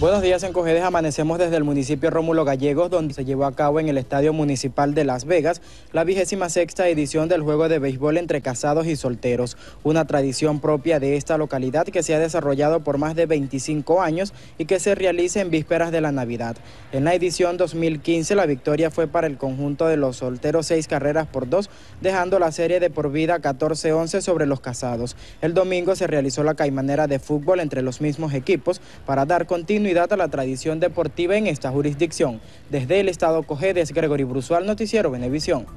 Buenos días, en Cogedes amanecemos desde el municipio Rómulo Gallegos, donde se llevó a cabo en el Estadio Municipal de Las Vegas la vigésima sexta edición del juego de béisbol entre casados y solteros, una tradición propia de esta localidad que se ha desarrollado por más de 25 años y que se realiza en vísperas de la Navidad. En la edición 2015 la victoria fue para el conjunto de los solteros seis carreras por dos, dejando la serie de por vida 14-11 sobre los casados. El domingo se realizó la caimanera de fútbol entre los mismos equipos para dar continuidad a la tradición deportiva en esta jurisdicción. Desde el Estado Cojedes, Gregory Brusual, Noticiero Venevisión.